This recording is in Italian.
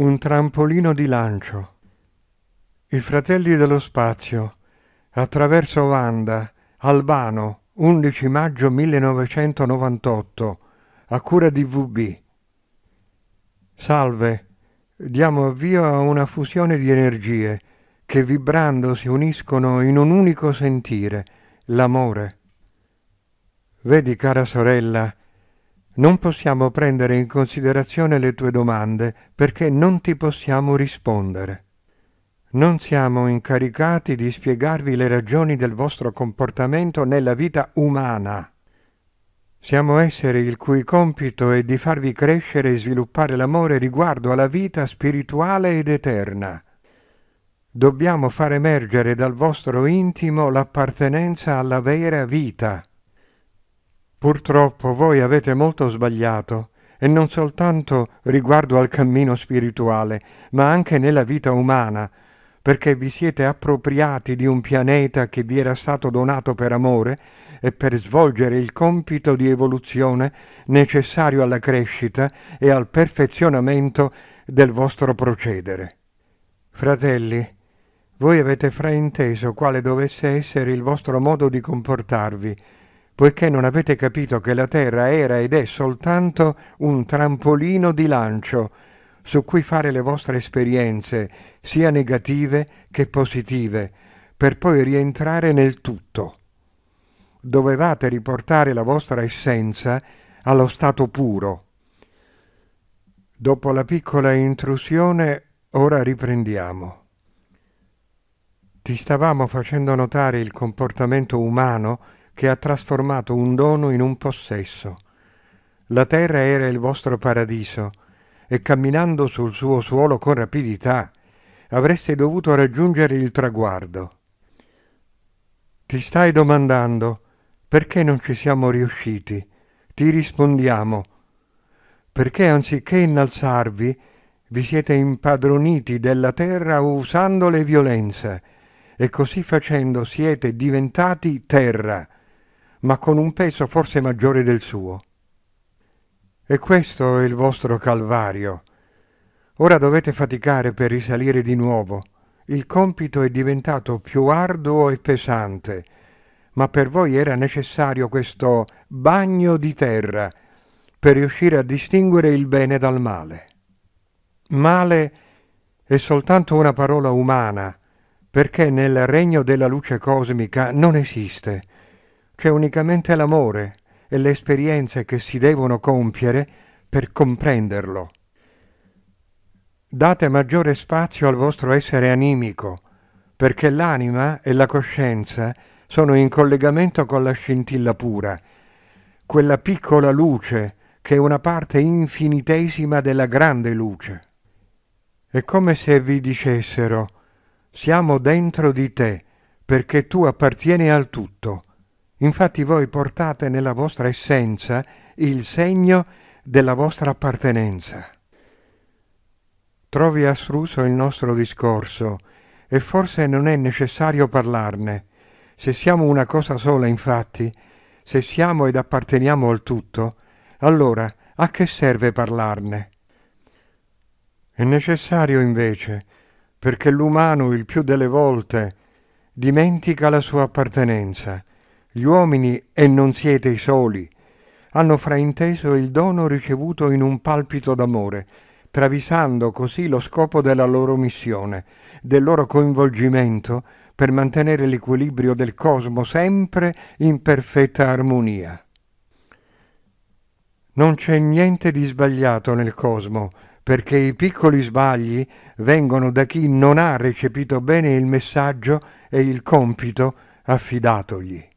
un trampolino di lancio. I Fratelli dello Spazio, attraverso Vanda, Albano, 11 maggio 1998, a cura di VB. Salve, diamo avvio a una fusione di energie che vibrando si uniscono in un unico sentire, l'amore. Vedi, cara sorella, non possiamo prendere in considerazione le tue domande perché non ti possiamo rispondere. Non siamo incaricati di spiegarvi le ragioni del vostro comportamento nella vita umana. Siamo esseri il cui compito è di farvi crescere e sviluppare l'amore riguardo alla vita spirituale ed eterna. Dobbiamo far emergere dal vostro intimo l'appartenenza alla vera vita Purtroppo voi avete molto sbagliato, e non soltanto riguardo al cammino spirituale, ma anche nella vita umana, perché vi siete appropriati di un pianeta che vi era stato donato per amore e per svolgere il compito di evoluzione necessario alla crescita e al perfezionamento del vostro procedere. Fratelli, voi avete frainteso quale dovesse essere il vostro modo di comportarvi, poiché non avete capito che la terra era ed è soltanto un trampolino di lancio su cui fare le vostre esperienze, sia negative che positive, per poi rientrare nel tutto. Dovevate riportare la vostra essenza allo stato puro. Dopo la piccola intrusione, ora riprendiamo. Ti stavamo facendo notare il comportamento umano che ha trasformato un dono in un possesso. La terra era il vostro paradiso e camminando sul suo suolo con rapidità avreste dovuto raggiungere il traguardo. Ti stai domandando perché non ci siamo riusciti? Ti rispondiamo perché anziché innalzarvi vi siete impadroniti della terra usando le violenze e così facendo siete diventati terra ma con un peso forse maggiore del suo. E questo è il vostro calvario. Ora dovete faticare per risalire di nuovo. Il compito è diventato più arduo e pesante, ma per voi era necessario questo bagno di terra per riuscire a distinguere il bene dal male. Male è soltanto una parola umana, perché nel regno della luce cosmica non esiste. C'è unicamente l'amore e le esperienze che si devono compiere per comprenderlo. Date maggiore spazio al vostro essere animico, perché l'anima e la coscienza sono in collegamento con la scintilla pura, quella piccola luce che è una parte infinitesima della grande luce. È come se vi dicessero, siamo dentro di te, perché tu appartieni al tutto Infatti voi portate nella vostra essenza il segno della vostra appartenenza. Trovi astruso il nostro discorso e forse non è necessario parlarne. Se siamo una cosa sola, infatti, se siamo ed apparteniamo al tutto, allora a che serve parlarne? È necessario invece, perché l'umano il più delle volte dimentica la sua appartenenza gli uomini, e non siete i soli, hanno frainteso il dono ricevuto in un palpito d'amore, travisando così lo scopo della loro missione, del loro coinvolgimento per mantenere l'equilibrio del cosmo sempre in perfetta armonia. Non c'è niente di sbagliato nel cosmo, perché i piccoli sbagli vengono da chi non ha recepito bene il messaggio e il compito affidatogli.